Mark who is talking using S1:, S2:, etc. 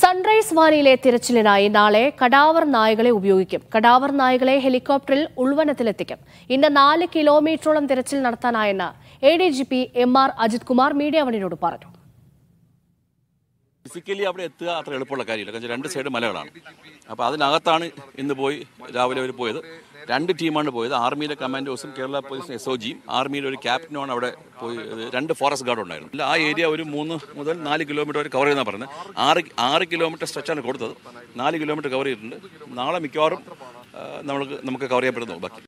S1: sunrise വാലിയിലെ തിരച്ചിലിനായി നാളെ cadaver നായകളെ ഉപയോഗിക്കും cadaver നായകളെ ഹെലികോപ്റ്ററിൽ ഉൾവനത്തിലെത്തിക്കും ഇന്ന് നാല് കിലോമീറ്ററോളം തിരച്ചിൽ നടത്താനായെന്ന് A D G P M R Ajith Kumar media വണിനോട് പറഞ്ഞു
S2: ഫിസിക്കലി അവിടെ എത്തുക അത്ര എളുപ്പമുള്ള കാര്യമില്ല കാരണം രണ്ട് സൈഡ് മലകളാണ് അപ്പോൾ അതിനകത്താണ് ഇന്ന് പോയി രാവിലെ അവർ പോയത് രണ്ട് ടീമാണ് പോയത് ആർമിയിലെ കമാൻഡോസും കേരള പോലീസ് എസ് ഒ ജിയും ആർമിയിലെ ഒരു ക്യാപ്റ്റനുമാണ് അവിടെ പോയി രണ്ട് ഫോറസ്റ്റ് ഗാർഡ് ഉണ്ടായിരുന്നു അല്ല ആ ഏരിയ ഒരു മൂന്ന് മുതൽ നാല് കിലോമീറ്റർ വരെ കവർ ചെയ്യുന്ന പറഞ്ഞത് ആറ് ആറ് കിലോമീറ്റർ സ്ട്രെച്ചാണ് കൊടുത്തത് നാല് കിലോമീറ്റർ കവർ ചെയ്തിട്ടുണ്ട് നാളെ മിക്കവാറും നമ്മൾക്ക്
S3: നമുക്ക് കവർ ചെയ്യപ്പെടുന്നു ബാക്കി